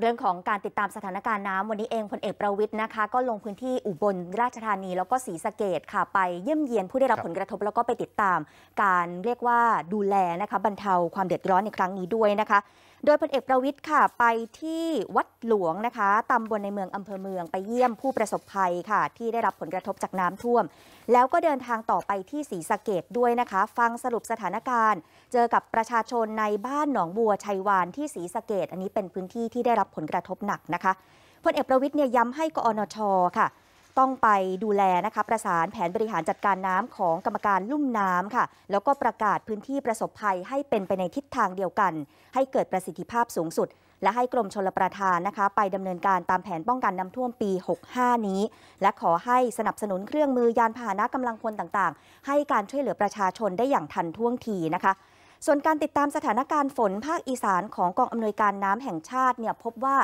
เรื่องของการติดตามสถานการณ์น้ำวันนี้เองพลเอกประวิทย์นะคะ ก็ลงพื้นที่อุบล ราชธานี แล้วก็ศรีสะเกดค่ะ ไปเยี่ยมเยียนผู้ได้รับผลกระทบ แล้วก็ไปติดตามการเรียกว่าดูแลนะคะ บรรเทาความเดือดร้อนในครั้งนี้ด้วยนะคะโดยพลเอกประวิทย์ค่ะไปที่วัดหลวงนะคะตำบลในเมืองอำเภอเมืองไปเยี่ยมผู้ประสบภัยค่ะ ที่ได้รับผลกระทบจากน้ำท่วม แล้วก็เดินทางต่อไปที่ศรีสะเกดด้วยนะคะ ฟังสรุปสถานการณ์ เจอกับประชาชนในบ้านหนองบัวชัยวานที่ศรีสะเกดอันนี้เป็นพื้นที่ที่ได้รับผลกระทบหนักนะคะพลเอกประวิทย์เนี่ยย้ำให้กอนชค่ะต้องไปดูแลนะคะประสานแผนบริหารจัดการน้ำของกรรมการลุ่มน้ำค่ะ แล้วก็ประกาศพื้นที่ประสบภัยให้เป็นไปในทิศทางเดียวกัน ให้เกิดประสิทธิภาพสูงสุด และให้กรมชลประทานนะคะ ไปดำเนินการตามแผนป้องกันน้าท่วมปี 65 นี้ และขอให้สนับสนุนเครื่องมือยานพาหนะกำลังพลต่างๆ ให้การช่วยเหลือประชาชนได้อย่างทันท่วงทีนะคะส่วนการติดตามสถานการณ์ฝนภาคอีสานของกองอำนวยการน้ำแห่งชาติเนี่ยพบว่า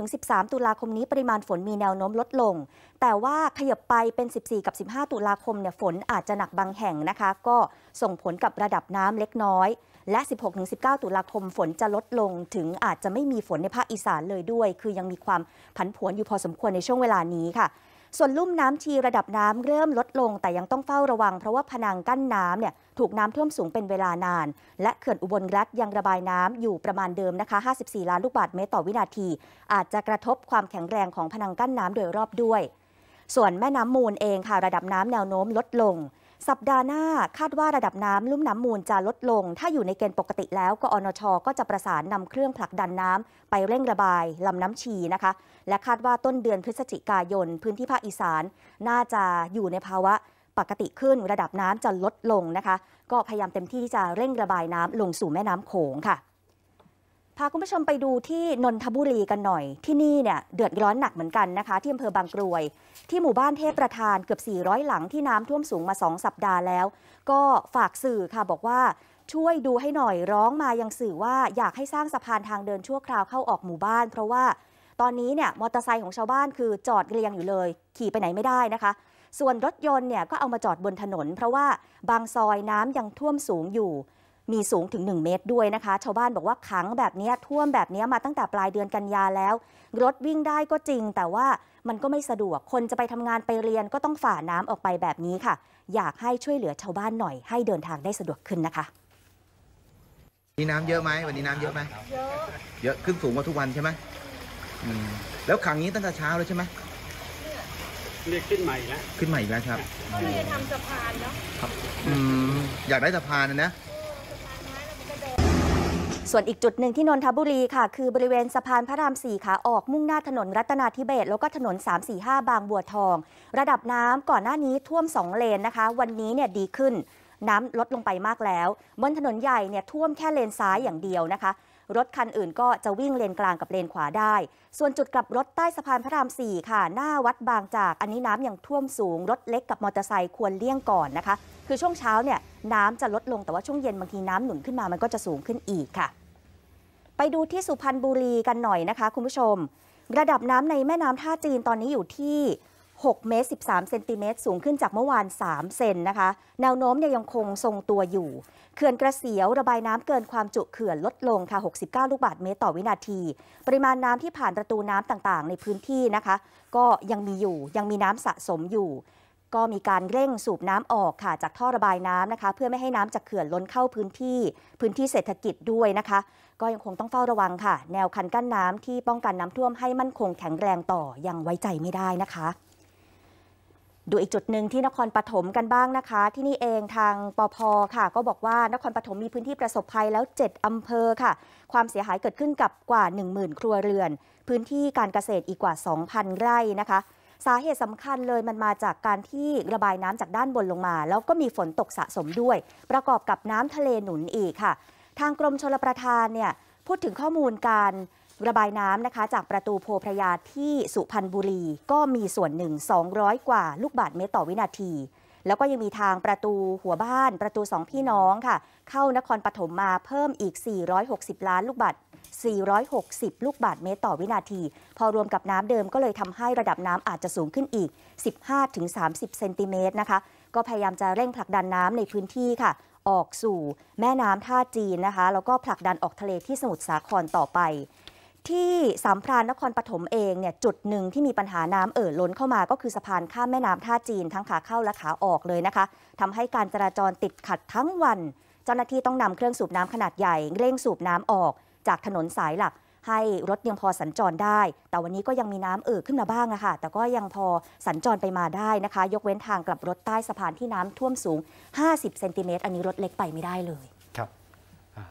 12-13 ตุลาคมนี้ปริมาณฝนมีแนวโน้มลดลง แต่ว่าขยับไปเป็น 14 กับ 15 ตุลาคมเนี่ยฝนอาจจะหนักบางแห่งนะคะ ก็ส่งผลกับระดับน้ำเล็กน้อย และ 16-19 ตุลาคมฝนจะลดลง ถึงอาจจะไม่มีฝนในภาคอีสานเลยด้วย คือยังมีความผันผวนอยู่พอสมควรในช่วงเวลานี้ค่ะส่วนลุ่มน้ำชีระดับน้ำเริ่มลดลง แต่ยังต้องเฝ้าระวังเพราะว่าผนังกั้นน้ำเนี่ยถูกน้ำท่วมสูงเป็นเวลานาน และเขื่อนอุบลรัฐยังระบายน้ำอยู่ประมาณเดิมนะคะ 54 ล้านลูกบาศก์เมตรต่อวินาที อาจจะกระทบความแข็งแรงของผนังกั้นน้ำโดยรอบด้วย ส่วนแม่น้ำมูลเองค่ะระดับน้ำแนวโน้มลดลงสัปดาห์หน้าคาดว่าระดับน้ำลุ่มน้ำมูลจะลดลง ถ้าอยู่ในเกณฑ์ปกติแล้วกอนชก็จะประสานนำเครื่องผลักดันน้ำไปเร่งระบายลำน้ำชีนะคะ และคาดว่าต้นเดือนพฤศจิกายน พื้นที่ภาคอีสาน น่าจะอยู่ในภาวะ ปกติขึ้นระดับน้ำจะลดลงนะคะ ก็พยายามเต็มที่ที่จะเร่งระบายน้ำลงสู่แม่น้ำโขงค่ะพาคุณผู้ชมไปดูที่นนทบุรีกันหน่อย ที่นี่เนี่ยเดือดร้อนหนักเหมือนกันนะคะที่อำเภอบางกรวยที่หมู่บ้านเทพประธานเกือบ 400 หลังที่น้ำท่วมสูงมา 2 สัปดาห์แล้ว ก็ฝากสื่อค่ะบอกว่าช่วยดูให้หน่อยร้องมายังสื่อว่าอยากให้สร้างสะพานทางเดินชั่วคราวเข้าออกหมู่บ้าน เพราะว่าตอนนี้เนี่ยมอเตอร์ไซค์ของชาวบ้านคือจอดเรียงอยู่เลย ขี่ไปไหนไม่ได้นะคะ ส่วนรถยนต์เนี่ยก็เอามาจอดบนถนน เพราะว่าบางซอยน้ำยังท่วมสูงอยู่มีสูงถึง 1 เมตรด้วยนะคะ ชาวบ้านบอกว่า ขังแบบนี้ท่วมแบบนี้มาตั้งแต่ปลายเดือนกันยาแล้ว รถวิ่งได้ก็จริง แต่ว่ามันก็ไม่สะดวกคนจะไปทำงานไปเรียนก็ต้องฝ่าน้ำออกไปแบบนี้ค่ะ อยากให้ช่วยเหลือชาวบ้านหน่อยให้เดินทางได้สะดวกขึ้นนะคะนี่น้ำเยอะไหมวันนี้น้ำเยอะไหมเยอะเยอะขึ้นสูงกว่าทุกวันใช่ไหมแล้วขังนี้ตั้งแต่เช้าเลยใช่ไหมเรียกขึ้นใหม่แล้วขึ้นใหม่แล้วครับเ็เลยทำสะพานเนาะครับอยากได้สะพานนะส่วนอีกจุดหนึ่งที่นนทบุรีค่ะ คือบริเวณสะพานพระรามสี่ขาออกมุ่งหน้าถนนรัตนาธิเบศแล้วก็ถนน 345 บางบัวทอง ระดับน้ำก่อนหน้านี้ท่วม 2 เลนนะคะ วันนี้เนี่ยดีขึ้นน้ำลดลงไปมากแล้วบนถนนใหญ่เนี่ยท่วมแค่เลนซ้ายอย่างเดียวนะคะ รถคันอื่นก็จะวิ่งเลนกลางกับเลนขวาได้ ส่วนจุดกลับรถใต้สะพานพระรามสี่ค่ะ หน้าวัดบางจากอันนี้น้ํำยังท่วมสูงรถเล็กกับมอเตอร์ไซค์ควรเลี่ยงก่อนนะคะ คือช่วงเช้าเนี่ยน้ำจะลดลงแต่ว่าช่วงเย็นบางทีน้ำหนุนขึ้นมามันก็จะสูงขึ้นอีกค่ะไปดูที่สุพรรณบุรีกันหน่อยนะคะคุณผู้ชม ระดับน้ำในแม่น้ำท่าจีนตอนนี้อยู่ที่ 6 เมตร 13 เซนติเมตรสูงขึ้นจากเมื่อวาน 3 เซนนะคะ แนวโน้มเนี่ยยังคงทรงตัวอยู่ เขื่อนกระเสียวระบายน้ำเกินความจุเขื่อนลดลงค่ะ 69 ลูกบาศก์เมตรต่อวินาที ปริมาณน้ำที่ผ่านประตูน้ำต่างๆในพื้นที่นะคะ ก็ยังมีอยู่ยังมีน้ำสะสมอยู่ก็มีการเร่งสูบน้ำออกค่ะจากท่อระบายน้ำนะคะ เพื่อไม่ให้น้ำจากเขื่อนล้นเข้าพื้นที่ พื้นที่เศรษฐกิจด้วยนะคะ ก็ยังคงต้องเฝ้าระวังค่ะ แนวคันกั้นน้ำที่ป้องกันน้ำท่วมให้มั่นคงแข็งแรงต่อ ยังไว้ใจไม่ได้นะคะดูอีกจุดหนึ่งที่นครปฐมกันบ้างนะคะ ที่นี่เองทางปอพค่ะ ก็บอกว่านครปฐมมีพื้นที่ประสบภัยแล้ว 7อำเภอค่ะ ความเสียหายเกิดขึ้นกับกว่า 10,000 ครัวเรือน พื้นที่การเกษตรอีกกว่า 2,000 ไร่นะคะสาเหตุสำคัญเลยมันมาจากการที่ระบายน้ำจากด้านบนลงมาแล้วก็มีฝนตกสะสมด้วย ประกอบกับน้ำทะเล หนุนอีกค่ะ ทางกรมชลประทานเนี่ยพูดถึงข้อมูลการระบายน้ำนะคะ จากประตูโพพระยาที่สุพรรณบุรี ก็มีส่วนหนึ่ง200 กว่าลูกบาทเมตรต่อวินาที แล้วก็ยังมีทางประตูหัวบ้าน ประตูสองพี่น้องค่ะ เข้านครปฐมมาเพิ่มอีก 460 ล้านลูกบาท460 ลูกบาทเมตรต่อวินาที พอรวมกับน้ำเดิมก็เลยทำให้ระดับน้ำอาจจะสูงขึ้นอีก 15-30 เซนติเมตรนะคะ ก็พยายามจะเร่งผลักดันน้ำในพื้นที่ค่ะ ออกสู่แม่น้ำท่าจีนนะคะ แล้วก็ผลักดันออกทะเลที่สมุทรสาครต่อไป ที่สามพรานนครปฐมเองเนี่ย จุดหนึ่งที่มีปัญหาน้ำเอ่อล้นเข้ามา ก็คือสะพานข้ามแม่น้ำท่าจีนทั้งขาเข้าและขาออกเลยนะคะ ทำให้การจราจรติดขัดทั้งวัน เจ้าหน้าที่ต้องนำเครื่องสูบน้ำขนาดใหญ่ เร่งสูบน้ำออกจากถนนสายหลักให้รถยังพอสัญจรได้ แต่วันนี้ก็ยังมีน้ำเอ่อขึ้นมาบ้างนะคะแต่ก็ยังพอสัญจรไปมาได้นะคะยกเว้นทางกลับรถใต้สะพานที่น้ำท่วมสูง 50 เซนติเมตร อันนี้รถเล็กไปไม่ได้เลยครับ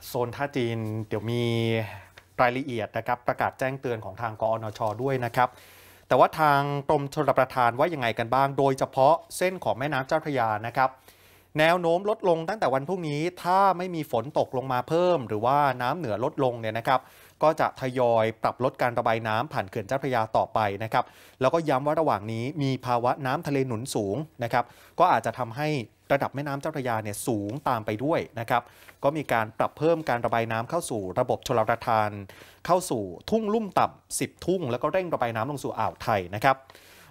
โซนท่าจีนเดี๋ยวมีรายละเอียดนะครับประกาศแจ้งเตือนของทางกอนช ด้วยนะครับ แต่ว่าทางกรมชลประทานว่ายังไงกันบ้าง โดยเฉพาะเส้นของแม่น้ำเจ้าพระยานะครับแนวโน้มลดลงตั้งแต่วันพรุ่งนี้ถ้าไม่มีฝนตกลงมาเพิ่ม หรือว่าน้ำเหนือลดลงเนี่ยนะครับ ก็จะทยอยปรับลดการระบายน้ำผ่านเขื่อนเจ้าพระยาต่อไปนะครับแล้วก็ย้ำว่าระหว่างนี้มีภาวะน้ำทะเลหนุนสูงนะครับก็อาจจะทำให้ระดับแม่น้ำเจ้าพระยาเนี่ยสูงตามไปด้วยนะครับ ก็มีการปรับเพิ่มการระบายน้ำเข้าสู่ระบบชลประทานเข้าสู่ทุ่งลุ่มต่ำ10ทุ่งแล้วก็เร่งระบายน้ำลงสู่อ่าวไทยนะครับ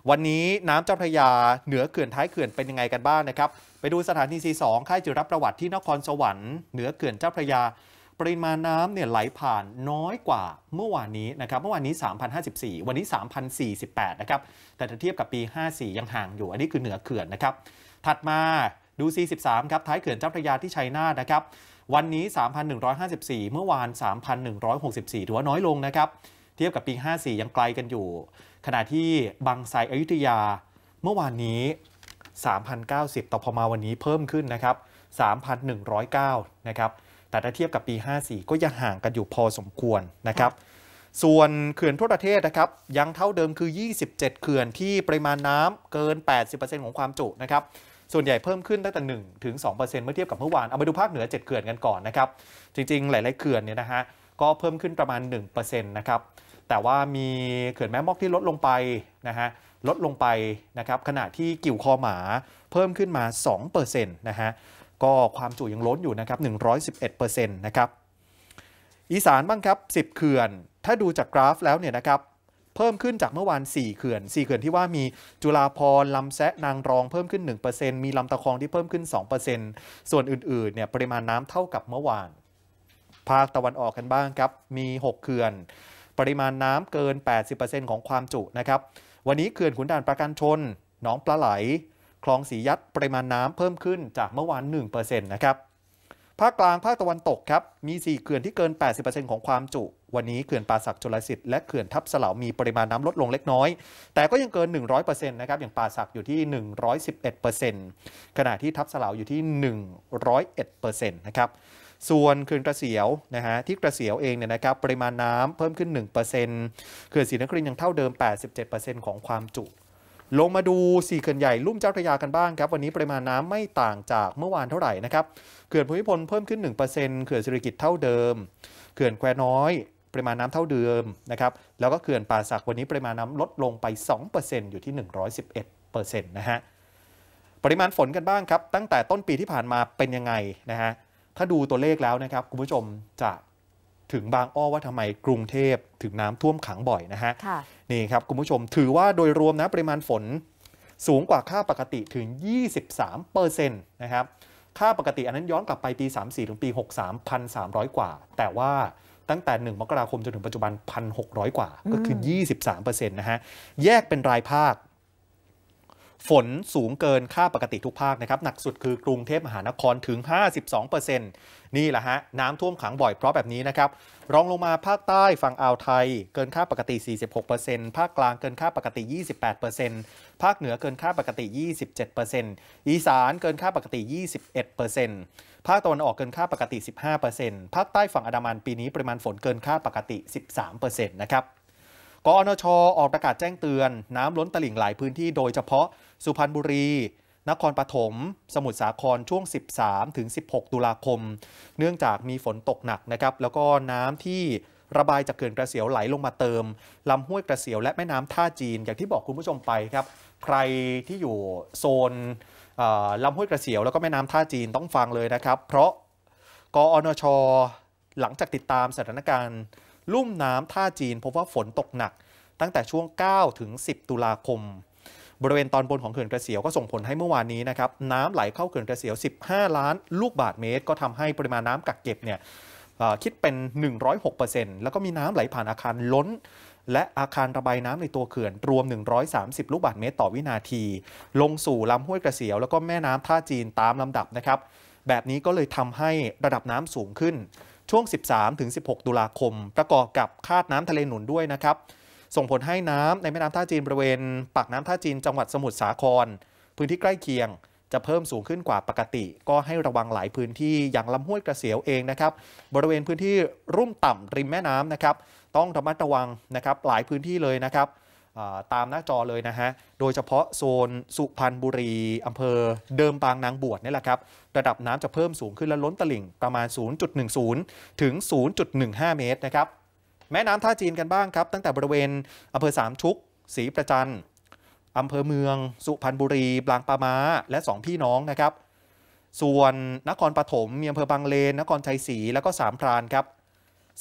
วันนี้น้ำเจ้าพระยาเหนือเขื่อนท้ายเขื่อนเป็นยังไงกันบ้างนะครับ ไปดูสถานีซีสองค่ายจุรับประวัติที่นครสวรรค์เหนือเขื่อนเจ้าพระยา ปริมาณน้ำเนี่ยไหลผ่านน้อยกว่าเมื่อวานนี้นะครับ เมื่อวานนี้3,054วันนี้3,048นะครับแต่ถ้าเทียบกับปี54ยังห่างอยู่ อันนี้คือเหนือเขื่อนนะครับถัดมาดู43ครับท้ายเขื่อนเจ้าพระยาที่ชัยนาธนะครับ วันนี้3,154เมื่อวาน3,164ถือว่าน้อยลงนะครับ เทียบกับปี54ยังไกลกันอยู่ขณะที่บางไซอยุธยาเมื่อวานนี้ 3,090 ต่อพอมาวันนี้เพิ่มขึ้นนะครับ 3,109 นะครับ แต่ถ้าเทียบกับปี 54 ก็ยังห่างกันอยู่พอสมควรนะครับ ส่วนเขื่อนทั่วประเทศนะครับ ยังเท่าเดิมคือ 27 เขื่อนที่ปริมาณน้ำเกิน 80%ของความจุนะครับ ส่วนใหญ่เพิ่มขึ้นตั้งแต่1ถึง2เมื่อเทียบกับเมื่อวาน เอามาดูภาคเหนือ 7 เขื่อนกันก่อนนะครับ จริง ๆหลาย ๆเขื่อนเนี่ยนะฮะก็เพิ่มขึ้นประมาณ 1%นะครับแต่ว่ามีเขื่อนแม่มอกที่ลดลงไปนะฮะลดลงไปนะครับขณะที่กิ่วคอหมาเพิ่มขึ้นมา2%นะฮะก็ความจุยังล้นอยู่นะครับ111%นะครับอีสานบ้างครับ10เขื่อน ถ้าดูจากกราฟแล้วเนี่ยนะครับเพิ่มขึ้นจากเมื่อวาน 4เขื่อน4เขื่อนที่ว่ามีจุฬาพรลำแซะนางรองเพิ่มขึ้น 1%มีลำตะคองที่เพิ่มขึ้น 2%ส่วนอื่น ๆ เนี่ยปริมาณน้ำเท่ากับเมื่อวาน ภาคตะวันออกกันบ้างครับมี 6เขื่อนปริมาณน้ำเกิน 80%ของความจุนะครับ วันนี้เขื่อนขุนด่านประการชนหนองปลาไหล คลองสียัด ปริมาณน้ำเพิ่มขึ้นจากเมื่อวาน 1%นะครับ ภาคกลาง ภาคตะวันตกครับ มี 4 เขื่อนที่เกิน 80%ของความจุ วันนี้เขื่อนป่าศักชลสิทธิ์และเขื่อนทับสลามีปริมาณน้ำลดลงเล็กน้อย แต่ก็ยังเกิน 100%นะครับ อย่างป่าศักอยู่ที่ 111%ขณะที่ทับสลาอยู่ที่ 101%นะครับส่วนเขื่อนกระเสียวนะฮะที่กระเสียวเองเนี่ยนะครับ ปริมาณน้ำเพิ่มขึ้น 1%เปอร์เซ็นขื่อนศรีนครินยังเท่าเดิม 87%ของความจุ ลงมาดูสี่เขื่อนใหญ่ลุ่มเจ้าพระยากันบ้างครับ วันนี้ปริมาณน้ำไม่ต่างจากเมื่อวานเท่าไหร่นะครับเขื่อนภูมิพลเพิ่มขึ้น 1%เปอร์เซ็นขื่อนสิริกิต์เท่าเดิม เขื่อนแควน้อย ปริมาณน้ำเท่าเดิมนะครับแล้วก็เขื่อนป่าสักวันนี้ปริมาณน้ำลดลงไป2%อยู่ที่111%นะฮะปริมาณฝนกันบ้างครับ ตั้งแต่ต้นปีที่ผ่านมาเป็นยังไงนะฮะถ้าดูตัวเลขแล้วนะครับ คุณผู้ชมจะถึงบางอ้อว่าทำไมกรุงเทพถึงน้ำท่วมขังบ่อยนะฮะนี่ครับ คุณผู้ชมถือว่าโดยรวมนะปริมาณฝนสูงกว่าค่าปกติถึง 23%นะครับ ค่าปกติอันนั้นย้อนกลับไปปี 34 ถึงปี 63 1,300 กว่า แต่ว่าตั้งแต่1มกราคมจนถึงปัจจุบัน 1,600 กว่าก็คือ 23%นะฮะแยกเป็นรายภาคฝนสูงเกินค่าปกติทุกภาคนะครับหนักสุดคือ กรุงเทพมหานครถึง 52%นี่แหละฮะน้ำท่วมขังบ่อยเพราะแบบนี้นะครับรองลงมาภาคใต้ฝั่งอ่าวไทย เกินค่าปกติ 46%ภาคกลางเกินค่าปกติ 28%ภาคเหนือเกินค่าปกติ 27%อีสานเกินค่าปกติ 21%ภาคตะวันออกเกินค่าปกติ 15%ภาคใต้ฝั่งอันดามันปีนี้ปริมาณฝนเกินค่าปกติ 13%นะครับกอนชออกประกาศแจ้งเตือน น้ำล้นตลิ่งหลายพื้นที่โดยเฉพาะสุพรรณบุรี นครปฐมสมุทรสาครช่วง 13 ถึง 16 ตุลาคม เนื่องจากมีฝนตกหนักนะครับแล้วก็น้ำที่ระบายจากเขื่อนกระเสียวไหลลงมาเติมลำห้วยกระเสียวและแม่น้ำท่าจีนอย่างที่บอกคุณผู้ชมไปครับ ใครที่อยู่โซนลำห้วยกระเสียว แล้วก็แม่น้ำท่าจีนต้องฟังเลยนะครับ เพราะกอนชหลังจากติดตามสถานการณ์ลุ่มน้ำท่าจีน พบว่าฝนตกหนัก ตั้งแต่ช่วง 9 ถึง 10 ตุลาคม บริเวณตอนบนของเขื่อนกระเสียวก็ส่งผลให้เมื่อวานนี้นะครับ น้ำไหลเข้าเขื่อนกระเสียว 15 ล้านลูกบาทเมตร ก็ทำให้ปริมาณน้ำกักเก็บเนี่ยคิดเป็น 106%แล้วก็มีน้ำไหลผ่านอาคารล้น และอาคารระบายน้ำในตัวเขื่อนรวม 130 ลูกบาทเมตร ต่อวินาที ลงสู่ลำห้วยกระเสียวแล้วก็แม่น้ำท่าจีนตามลำดับนะครับ แบบนี้ก็เลยทำให้ระดับน้ำสูงขึ้นช่วง 13-16 ตุลาคม ประกอบกับคาดน้ำทะเลหนุนด้วยนะครับ ส่งผลให้น้ำในแม่น้ำท่าจีนบริเวณปากน้ำท่าจีน จังหวัดสมุทรสาคร พื้นที่ใกล้เคียง จะเพิ่มสูงขึ้นกว่าปกติ ก็ให้ระวังหลายพื้นที่อย่างลำห้วยกระเสียวเองนะครับ บริเวณพื้นที่รุ่มต่ำริมแม่น้ำนะครับต้องระมัดระวังนะครับหลายพื้นที่เลยนะครับตามหน้าจอเลยนะฮะ โดยเฉพาะโซนสุพรรณบุรี อำเภอเดิมบางนางบวชนี่แหละครับ ระดับน้ำจะเพิ่มสูงขึ้นและล้นตลิ่งประมาณ 0.10 ถึง 0.15 เมตรนะครับแม่น้ำท่าจีนกันบ้างครับ ตั้งแต่บริเวณ อำเภอสามชุกศรีประจันอำเภอเมือง สุพรรณบุรีบางปะมาและสองพี่น้องนะครับ ส่วนนครปฐมมีอำเภอบางเลนนครชัยศรีแล้วก็สามพรานครับ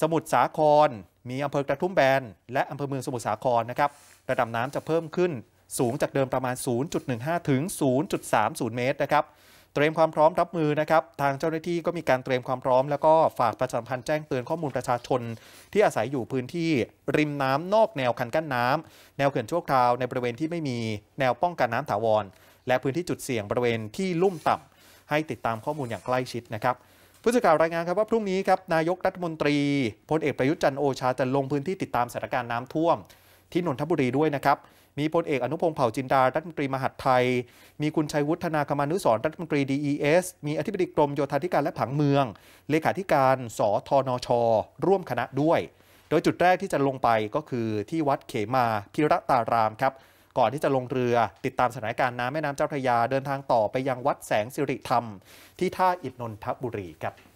สมุทรสาคร มีอำเภอกระทุ่มแบนและอำเภอเมืองสมุทรสาครนะครับระดับน้ำจะเพิ่มขึ้นสูงจากเดิมประมาณ 0.15 ถึง 0.30 เมตรนะครับ เตรียมความพร้อมรับมือนะครับ ทางเจ้าหน้าที่ก็มีการเตรียมความพร้อมแล้วก็ฝากประชาสัมพันธ์แจ้งเตือนข้อมูลประชาชน ที่อาศัยอยู่พื้นที่ริมน้ำนอกแนวคันกั้นน้ำ แนวเขื่อนชั่วคราวในบริเวณที่ไม่มีแนวป้องกันน้ำถาวรและพื้นที่จุดเสี่ยงบริเวณที่ลุ่มต่ำ ให้ติดตามข้อมูลอย่างใกล้ชิดนะครับ ผู้สื่อข่าวรายงานครับว่าพรุ่งนี้ครับนายกรัฐมนตรีพลเอกประยุทธ์จันโอชาจะลงพื้นที่ติดตามสถานการณ์น้ำท่วมที่นนทบุรีด้วยนะครับ มีพลเอกอนุพงศ์เผ่าจินดารัฐมนตรีมหาดไทย มีคุณชัยวุฒนาคมานุสรรัฐมนตรี DES มีอธิบดีกรมโยธาธิการและผังเมือง เลขาธิการสทนช ร่วมคณะด้วย โดยจุดแรกที่จะลงไปก็คือที่วัดเขมาพิรตารามครับ ก่อนที่จะลงเรือ ติดตามสถานการณ์น้ำแม่น้ำเจ้าพระยาเดินทางต่อไปยังวัดแสงสิริธรรม ที่ท่าอิฐนนทบุรีครับ